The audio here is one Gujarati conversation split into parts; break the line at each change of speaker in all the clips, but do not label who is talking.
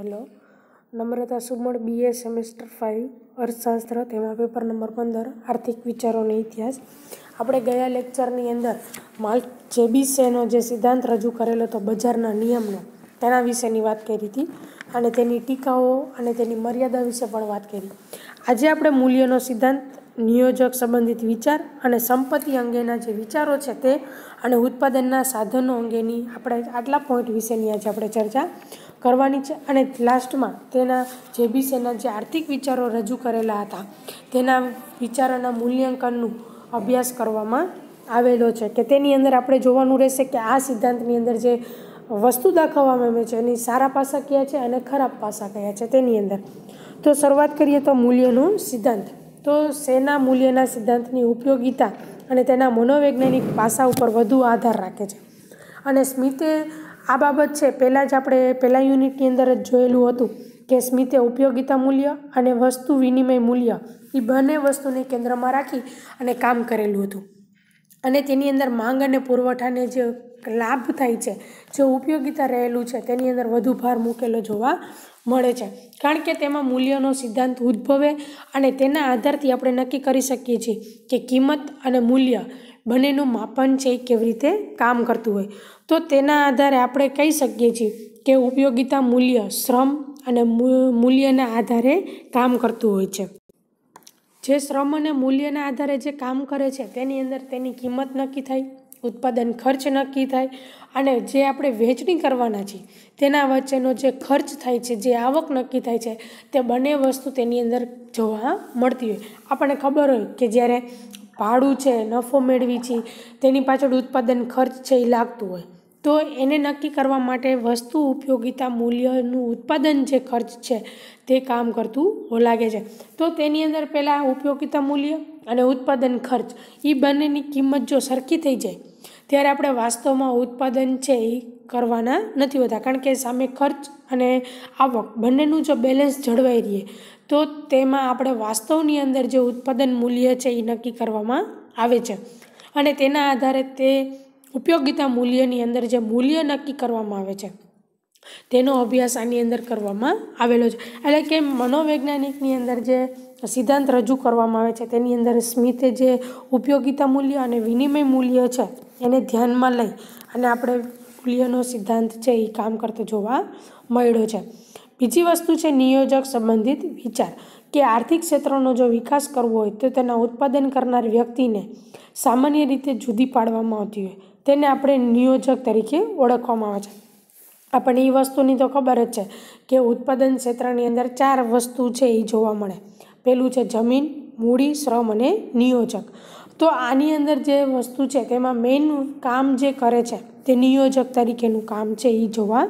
Hello Namrata Suman BA semester five અર્થશાસ્ત્ર તેમાં પેપર નંબર પંદર આર્થિક વિચારોનો ઇતિહાસ આપણે ગયા લેક્ચરની અંદર માર્ક જેબીસેનો જે સિદ્ધાંત રજૂ કરેલો હતો બજારના નિયમનો તેના વિશેની વાત કરી હતી અને તેની ટીકાઓ અને તેની મર્યાદા વિશે પણ વાત કરી આજે આપણે મૂલ્યનો સિદ્ધાંત નિયોજક સંબંધિત વિચાર અને સંપત્તિ અંગેના જે વિચારો છે તે અને ઉત્પાદનના સાધનો અંગેની આપણે આટલા પોઈન્ટ વિશેની આજે આપણે ચર્ચા કરવાની છે અને લાસ્ટમાં તેના જે બી સેના જે આર્થિક વિચારો રજૂ કરેલા હતા તેના વિચારોના મૂલ્યાંકનનું અભ્યાસ કરવામાં આવેલો છે કે તેની અંદર આપણે જોવાનું રહેશે કે આ સિદ્ધાંતની અંદર જે વસ્તુ દાખવવામાં આવે છે એની સારા પાસા કયા છે અને ખરાબ પાસા કયા છે તેની અંદર તો શરૂઆત કરીએ તો મૂલ્યનો સિદ્ધાંત તો સેના મૂલ્યના સિદ્ધાંતની ઉપયોગિતા અને તેના મનોવૈજ્ઞાનિક પાસા ઉપર વધુ આધાર રાખે છે અને સ્મિતે આ બાબત છે પહેલાં જ આપણે પહેલા યુનિટની અંદર જ જોયેલું હતું કે સ્મિતે ઉપયોગિતા મૂલ્ય અને વસ્તુ વિનિમય મૂલ્ય એ બંને વસ્તુને કેન્દ્રમાં રાખી અને કામ કરેલું હતું અને તેની અંદર માંગ અને પુરવઠાને જે લાભ થાય છે જે ઉપયોગિતા રહેલું છે તેની અંદર વધુ ભાર મૂકેલો જોવા મળે છે કારણ કે તેમાં મૂલ્યનો સિદ્ધાંત ઉદ્ભવે અને તેના આધારથી આપણે નક્કી કરી શકીએ છીએ કે કિંમત અને મૂલ્ય બંનેનું માપન છે કેવી રીતે કામ કરતું હોય તો તેના આધારે આપણે કહી શકીએ છીએ કે ઉપયોગિતા મૂલ્ય શ્રમ અને મૂલ્યના આધારે કામ કરતું હોય છે જે શ્રમ અને મૂલ્યના આધારે જે કામ કરે છે તેની અંદર તેની કિંમત નક્કી થાય ઉત્પાદન ખર્ચ નક્કી થાય અને જે આપણે વહેંચણી કરવાના છીએ તેના વચ્ચેનો જે ખર્ચ થાય છે જે આવક નક્કી થાય છે તે બંને વસ્તુ તેની અંદર જોવા મળતી હોય આપણને ખબર હોય કે જ્યારે ભાડું છે નફો મેળવી છે તેની પાછળ ઉત્પાદન ખર્ચ છે એ લાગતું હોય તો એને નક્કી કરવા માટે વસ્તુ ઉપયોગિતા મૂલ્યનું ઉત્પાદન જે ખર્ચ છે તે કામ કરતું લાગે છે તો તેની અંદર પહેલાં ઉપયોગિતા મૂલ્ય અને ઉત્પાદન ખર્ચ એ બંનેની કિંમત જો સરખી થઈ જાય ત્યારે આપણે વાસ્તવમાં ઉત્પાદન છે એ કરવાના નથી હોતા કારણ કે સામે ખર્ચ અને આવક બંનેનું જો બેલેન્સ જળવાઈ રહીએ તો તેમાં આપણે વાસ્તવની અંદર જે ઉત્પાદન મૂલ્ય છે એ નક્કી કરવામાં આવે છે અને તેના આધારે તે ઉપયોગિતા મૂલ્યની અંદર જે મૂલ્ય નક્કી કરવામાં આવે છે તેનો અભ્યાસ આની અંદર કરવામાં આવેલો છે એટલે કે મનોવૈજ્ઞાનિકની અંદર જે સિદ્ધાંત રજૂ કરવામાં આવે છે તેની અંદર સ્મિથે જે ઉપયોગિતા મૂલ્ય અને વિનિમય મૂલ્ય છે એને ધ્યાનમાં લઈ અને આપણે ફુલિયાનો સિદ્ધાંત છે એ કામ કરતો જોવા મળ્યો છે બીજી વસ્તુ છે નિયોજક સંબંધિત વિચાર કે આર્થિક ક્ષેત્રનો જો વિકાસ કરવો હોય તો તેના ઉત્પાદન કરનાર વ્યક્તિને સામાન્ય રીતે જુદી પાડવામાં આવતી હોય તેને આપણે નિયોજક તરીકે ઓળખવામાં આવે છે આપણને એ વસ્તુની તો ખબર જ છે કે ઉત્પાદન ક્ષેત્રની અંદર ચાર વસ્તુ છે એ જોવા મળે પહેલું છે જમીન મૂડી શ્રમ અને નિયોજક તો આની અંદર જે વસ્તુ છે તેમાં મેઇન કામ જે કરે છે તે નિયોજક તરીકેનું કામ છે એ જોવા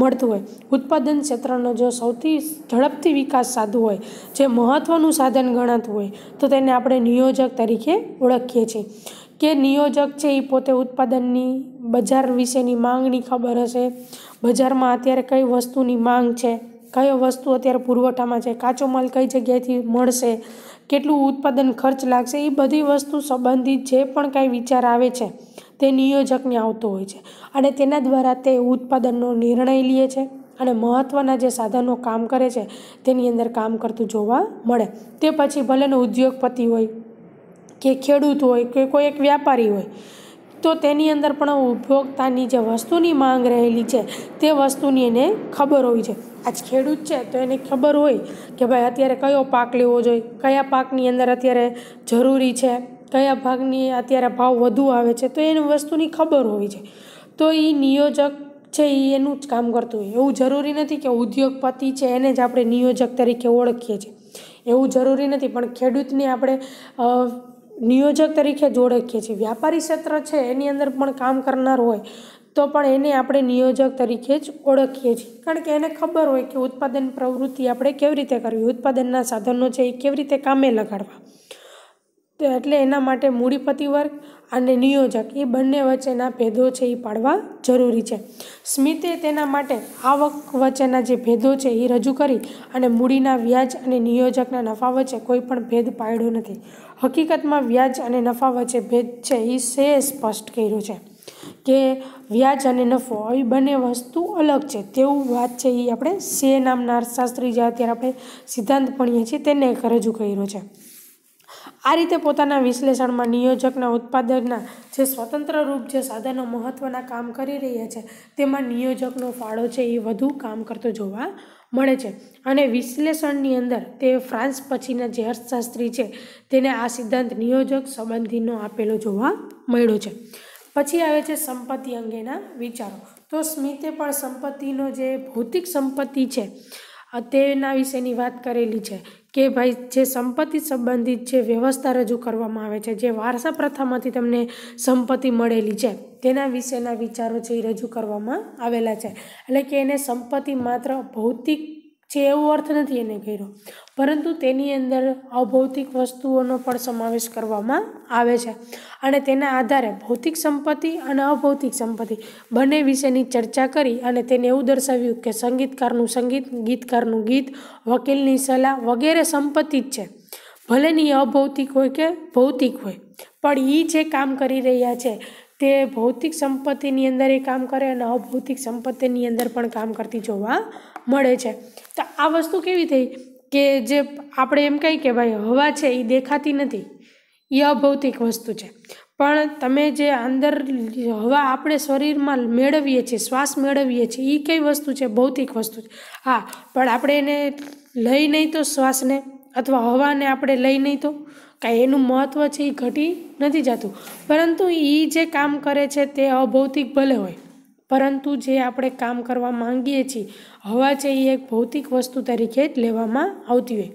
મળતું હોય ઉત્પાદન ક્ષેત્રનો જો સૌથી ઝડપથી વિકાસ સાધું હોય જે મહત્ત્વનું સાધન ગણાતું હોય તો તેને આપણે નિયોજક તરીકે ઓળખીએ છીએ કે નિયોજક છે એ પોતે ઉત્પાદનની બજાર વિશેની માંગની ખબર હશે બજારમાં અત્યારે કઈ વસ્તુની માંગ છે કયો વસ્તુ અત્યારે પુરવઠામાં છે કાચો માલ કઈ જગ્યાએથી મળશે કેટલું ઉત્પાદન ખર્ચ લાગશે એ બધી વસ્તુ સંબંધિત જે પણ કાંઈ વિચાર આવે છે તે નિયોજકને આવતો હોય છે અને તેના દ્વારા તે ઉત્પાદનનો નિર્ણય લે છે અને મહત્ત્વના જે સાધનો કામ કરે છે તેની અંદર કામ કરતું જોવા મળે તે પછી ભલેને ઉદ્યોગપતિ હોય કે ખેડૂત હોય કે કોઈ એક વ્યાપારી હોય તો તેની અંદર પણ ઉપભોક્તાની જે વસ્તુની માંગ રહેલી છે તે વસ્તુની એને ખબર હોય છે આજ ખેડૂત છે તો એને ખબર હોય કે ભાઈ અત્યારે કયો પાક લેવો જોઈએ કયા પાકની અંદર અત્યારે જરૂરી છે કયા ભાગની અત્યારે ભાવ વધુ આવે છે તો એની વસ્તુની ખબર હોય છે તો એ નિયોજક છે એ એનું જ કામ કરતું હોય એવું જરૂરી નથી કે ઉદ્યોગપતિ છે એને જ આપણે નિયોજક તરીકે ઓળખીએ છીએ એવું જરૂરી નથી પણ ખેડૂતને આપણે નિયોજક તરીકે જ ઓળખીએ છીએ વ્યાપારી ક્ષેત્ર છે એની અંદર પણ કામ કરનાર હોય તો પણ એને આપણે નિયોજક તરીકે જ ઓળખીએ છીએ કારણ કે એને ખબર હોય કે ઉત્પાદન પ્રવૃત્તિ આપણે કેવી રીતે કરવી ઉત્પાદનના સાધનો છે એ કેવી રીતે કામે લગાડવા તો એટલે એના માટે મૂડીપતિ વર્ગ અને નિયોજક એ બંને વચ્ચેના ભેદો છે એ પાડવા જરૂરી છે સ્મિતે તેના માટે આવક વચ્ચેના જે ભેદો છે એ રજૂ કરી અને મૂડીના વ્યાજ અને નિયોજકના નફા વચ્ચે કોઈ પણ ભેદ પાડ્યો નથી હકીકતમાં વ્યાજ અને નફા વચ્ચે ભેદ છે એ સે સ્પષ્ટ કર્યો છે કે વ્યાજ અને નફો એ બંને વસ્તુ અલગ છે તેવું વાત છે એ આપણે સે નામના અર્થશાસ્ત્રી જે અત્યારે આપણે સિદ્ધાંત ભણીએ છીએ તેને રજૂ કર્યો છે આ રીતે પોતાના વિશ્લેષણમાં નિયોજકના ઉત્પાદકના જે સ્વતંત્ર રૂપ જે સાધનો મહત્ત્વના કામ કરી રહ્યા છે તેમાં નિયોજકનો ફાળો છે એ વધુ કામ કરતો જોવા મળે છે અને વિશ્લેષણની અંદર તે ફ્રાન્સ પછીના જે અર્થશાસ્ત્રી છે તેને આ સિદ્ધાંત નિયોજક સંબંધીનો આપેલો જોવા મળ્યો છે પછી આવે છે સંપત્તિ અંગેના વિચારો તો સ્મિતે પણ સંપત્તિનો જે ભૌતિક સંપત્તિ છે તેના વિશેની વાત કરેલી છે કે ભાઈ જે સંપત્તિ સંબંધિત જે વ્યવસ્થા રજૂ કરવામાં આવે છે જે વારસા પ્રથામાંથી તમને સંપત્તિ મળેલી છે તેના વિશેના વિચારો છે એ રજૂ કરવામાં આવેલા છે એટલે કે એને સંપત્તિ માત્ર ભૌતિક જે એવો અર્થ નથી એને કર્યો પરંતુ તેની અંદર અભૌતિક વસ્તુઓનો પણ સમાવેશ કરવામાં આવે છે અને તેના આધારે ભૌતિક સંપત્તિ અને અભૌતિક સંપત્તિ બંને વિશેની ચર્ચા કરી અને તેને એવું દર્શાવ્યું કે સંગીતકારનું સંગીત ગીતકારનું ગીત વકીલની સલાહ વગેરે સંપત્તિ જ છે ભલેની ની અભૌતિક હોય કે ભૌતિક હોય પણ એ જે કામ કરી રહ્યા છે તે ભૌતિક સંપત્તિની અંદર એ કામ કરે અને અભૌતિક સંપત્તિની અંદર પણ કામ કરતી જોવા મળે છે તો આ વસ્તુ કેવી થઈ કે જે આપણે એમ કહીએ કે ભાઈ હવા છે એ દેખાતી નથી એ અભૌતિક વસ્તુ છે પણ તમે જે અંદર હવા આપણે શરીરમાં મેળવીએ છીએ શ્વાસ મેળવીએ છીએ એ કઈ વસ્તુ છે ભૌતિક વસ્તુ છે હા પણ આપણે એને લઈ નહીં તો શ્વાસને અથવા હવાને આપણે લઈ નહીં તો કાંઈ એનું મહત્ત્વ છે એ ઘટી નથી જતું પરંતુ એ જે કામ કરે છે તે અભૌતિક ભલે હોય પરંતુ જે આપણે કામ કરવા માંગીએ છીએ હવા છે એ એક ભૌતિક વસ્તુ તરીકે જ લેવામાં આવતી હોય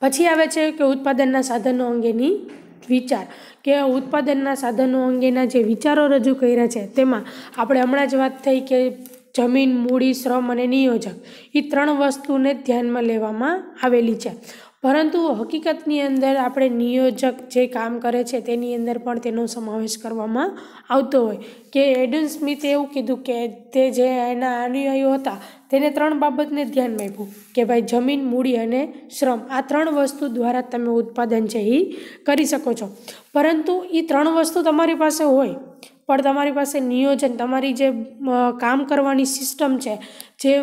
પછી આવે છે કે ઉત્પાદનના સાધનો અંગેની વિચાર કે ઉત્પાદનના સાધનો અંગેના જે વિચારો રજૂ કર્યા છે તેમાં આપણે હમણાં જ વાત થઈ કે જમીન મૂડી શ્રમ અને નિયોજક એ ત્રણ વસ્તુને ધ્યાનમાં લેવામાં આવેલી છે પરંતુ હકીકતની અંદર આપણે નિયોજક જે કામ કરે છે તેની અંદર પણ તેનો સમાવેશ કરવામાં આવતો હોય કે એડન સ્મિથે એવું કીધું કે તે જે એના અનુયાયીઓ હતા તેને ત્રણ બાબતને ધ્યાનમાં આપ્યું કે ભાઈ જમીન મૂડી અને શ્રમ આ ત્રણ વસ્તુ દ્વારા તમે ઉત્પાદન છે એ કરી શકો છો પરંતુ એ ત્રણ વસ્તુ તમારી પાસે હોય પણ તમારી પાસે નિયોજન તમારી જે કામ કરવાની સિસ્ટમ છે જે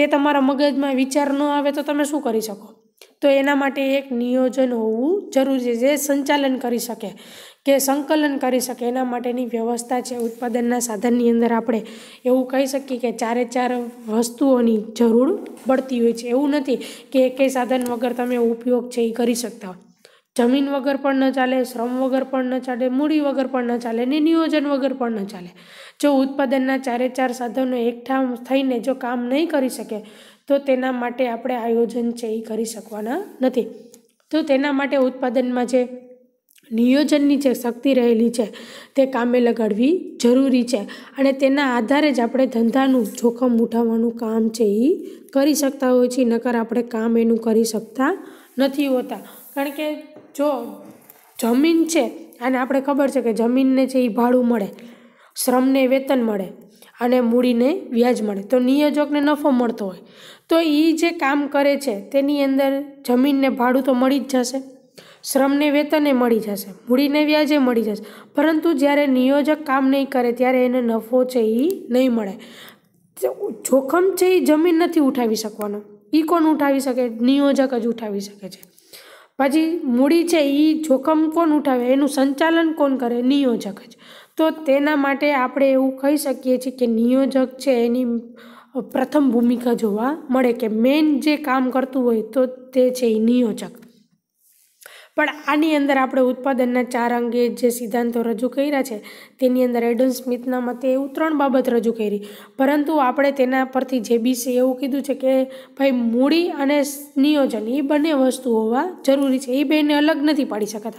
તે તમારા મગજમાં વિચાર ન આવે તો તમે શું કરી શકો તો એના માટે એક નિયોજન હોવું જરૂરી છે જે સંચાલન કરી શકે કે સંકલન કરી શકે એના માટેની વ્યવસ્થા છે ઉત્પાદનના સાધનની અંદર આપણે એવું કહી શકીએ કે ચારે ચાર વસ્તુઓની જરૂર પડતી હોય છે એવું નથી કે એકેય સાધન વગર તમે ઉપયોગ છે એ કરી શકતા જમીન વગર પણ ન ચાલે શ્રમ વગર પણ ન ચાલે મૂડી વગર પણ ન ચાલે ને નિયોજન વગર પણ ન ચાલે જો ઉત્પાદનના ચારે ચાર સાધનો એકઠા થઈને જો કામ નહીં કરી શકે તો તેના માટે આપણે આયોજન છે એ કરી શકવાના નથી તો તેના માટે ઉત્પાદનમાં જે નિયોજનની જે શક્તિ રહેલી છે તે કામે લગાડવી જરૂરી છે અને તેના આધારે જ આપણે ધંધાનું જોખમ ઉઠાવવાનું કામ છે એ કરી શકતા હોઈએ છીએ નકર આપણે કામ એનું કરી શકતા નથી હોતા કારણ કે જો જમીન છે અને આપણે ખબર છે કે જમીનને છે એ ભાડું મળે શ્રમને વેતન મળે અને મૂડીને વ્યાજ મળે તો નિયોજકને નફો મળતો હોય તો એ જે કામ કરે છે તેની અંદર જમીનને ભાડું તો મળી જ જશે શ્રમને વેતને મળી જશે મૂડીને વ્યાજે મળી જશે પરંતુ જ્યારે નિયોજક કામ નહીં કરે ત્યારે એને નફો છે એ નહીં મળે જોખમ છે એ જમીન નથી ઉઠાવી શકવાનો એ કોણ ઉઠાવી શકે નિયોજક જ ઉઠાવી શકે છે પછી મૂડી છે એ જોખમ કોણ ઉઠાવે એનું સંચાલન કોણ કરે નિયોજક જ તો તેના માટે આપણે એવું કહી શકીએ છીએ કે નિયોજક છે એની પ્રથમ ભૂમિકા જોવા મળે કે મેઇન જે કામ કરતું હોય તો તે છે એ નિયોજક પણ આની અંદર આપણે ઉત્પાદનના ચાર અંગે જે સિદ્ધાંતો રજૂ કર્યા છે તેની અંદર એડમ સ્મિથના મતે એવું ત્રણ બાબત રજૂ કરી પરંતુ આપણે તેના પરથી જે બીસી એવું કીધું છે કે ભાઈ મૂડી અને નિયોજન એ બંને વસ્તુ હોવા જરૂરી છે એ બેને અલગ નથી પાડી શકતા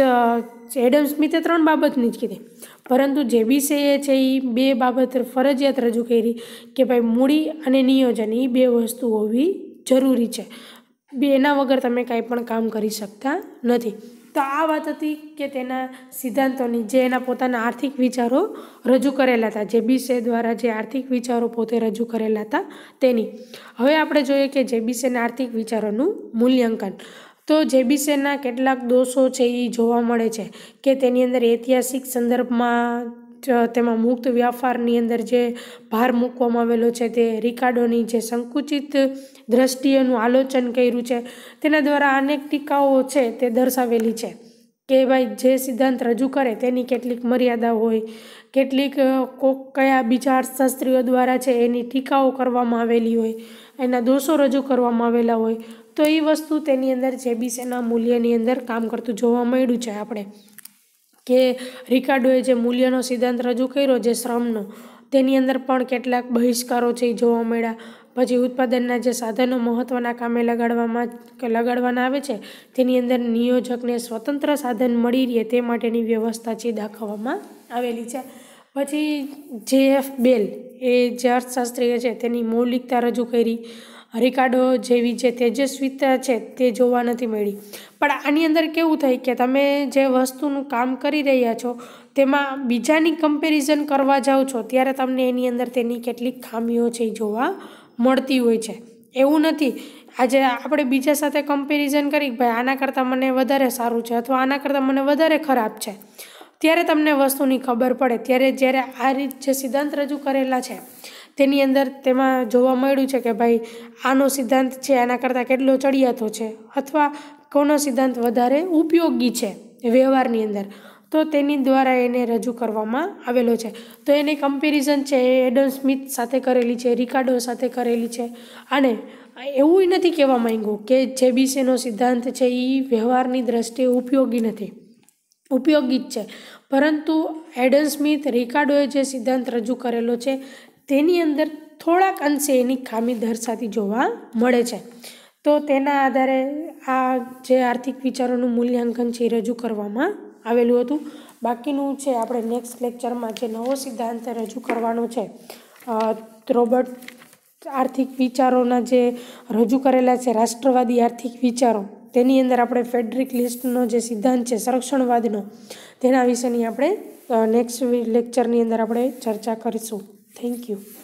એડમ સ્મિથે ત્રણ બાબતની જ કીધી પરંતુ જે બીસીએ છે એ બે બાબત ફરજિયાત રજૂ કરી કે ભાઈ મૂડી અને નિયોજન એ બે વસ્તુ હોવી જરૂરી છે બે એના વગર તમે કાંઈ પણ કામ કરી શકતા નથી તો આ વાત હતી કે તેના સિદ્ધાંતોની જે એના પોતાના આર્થિક વિચારો રજૂ કરેલા હતા જે બીસે દ્વારા જે આર્થિક વિચારો પોતે રજૂ કરેલા હતા તેની હવે આપણે જોઈએ કે જે બી સેના આર્થિક વિચારોનું મૂલ્યાંકન તો જેબીસેના કેટલાક દોષો છે એ જોવા મળે છે કે તેની અંદર ઐતિહાસિક સંદર્ભમાં તેમાં મુક્ત વ્યાપારની અંદર જે ભાર મૂકવામાં આવેલો છે તે રિકાર્ડોની જે સંકુચિત દ્રષ્ટિએનું આલોચન કર્યું છે તેના દ્વારા અનેક ટીકાઓ છે તે દર્શાવેલી છે કે ભાઈ જે સિદ્ધાંત રજૂ કરે તેની કેટલીક મર્યાદા હોય કેટલીક કોક કયા બીજા અર્થશાસ્ત્રીઓ દ્વારા છે એની ટીકાઓ કરવામાં આવેલી હોય એના દોષો રજૂ કરવામાં આવેલા હોય તો એ વસ્તુ તેની અંદર જેબીસીના મૂલ્યની અંદર કામ કરતું જોવા મળ્યું છે આપણે કે રિકાર્ડોએ જે મૂલ્યનો સિદ્ધાંત રજૂ કર્યો જે શ્રમનો તેની અંદર પણ કેટલાક બહિષ્કારો છે એ જોવા મળ્યા પછી ઉત્પાદનના જે સાધનો મહત્ત્વના કામે લગાડવામાં કે લગાડવાના આવે છે તેની અંદર નિયોજકને સ્વતંત્ર સાધન મળી રહે તે માટેની વ્યવસ્થા છે દાખવવામાં આવેલી છે પછી જે એફ બેલ એ જે અર્થશાસ્ત્રીય છે તેની મૌલિકતા રજૂ કરી હરિકાડો જેવી જે તેજસ્વીતા છે તે જોવા નથી મળી પણ આની અંદર કેવું થાય કે તમે જે વસ્તુનું કામ કરી રહ્યા છો તેમાં બીજાની કમ્પેરિઝન કરવા જાઓ છો ત્યારે તમને એની અંદર તેની કેટલીક ખામીઓ છે એ જોવા મળતી હોય છે એવું નથી આજે આપણે બીજા સાથે કમ્પેરિઝન કરી ભાઈ આના કરતાં મને વધારે સારું છે અથવા આના કરતાં મને વધારે ખરાબ છે ત્યારે તમને વસ્તુની ખબર પડે ત્યારે જ્યારે આ રીત જે સિદ્ધાંત રજૂ કરેલા છે તેની અંદર તેમાં જોવા મળ્યું છે કે ભાઈ આનો સિદ્ધાંત છે એના કરતાં કેટલો ચડિયાતો છે અથવા કોનો સિદ્ધાંત વધારે ઉપયોગી છે વ્યવહારની અંદર તો તેની દ્વારા એને રજૂ કરવામાં આવેલો છે તો એની કમ્પેરિઝન છે એ એડમ સ્મિથ સાથે કરેલી છે રિકાર્ડો સાથે કરેલી છે અને એવું નથી કહેવા માંગ્યું કે જે બીસીનો સિદ્ધાંત છે એ વ્યવહારની દ્રષ્ટિએ ઉપયોગી નથી ઉપયોગી જ છે પરંતુ એડન સ્મિથ રિકાર્ડોએ જે સિદ્ધાંત રજૂ કરેલો છે તેની અંદર થોડાક અંશે એની ખામી દર્શાતી જોવા મળે છે તો તેના આધારે આ જે આર્થિક વિચારોનું મૂલ્યાંકન છે એ રજૂ કરવામાં આવેલું હતું બાકીનું છે આપણે નેક્સ્ટ લેક્ચરમાં જે નવો સિદ્ધાંત રજૂ કરવાનો છે રોબર્ટ આર્થિક વિચારોના જે રજૂ કરેલા છે રાષ્ટ્રવાદી આર્થિક વિચારો તેની અંદર આપણે ફેડરિક લિસ્ટનો જે સિદ્ધાંત છે સંરક્ષણવાદનો તેના વિશેની આપણે નેક્સ્ટ લેક્ચરની અંદર આપણે ચર્ચા કરીશું Thank you.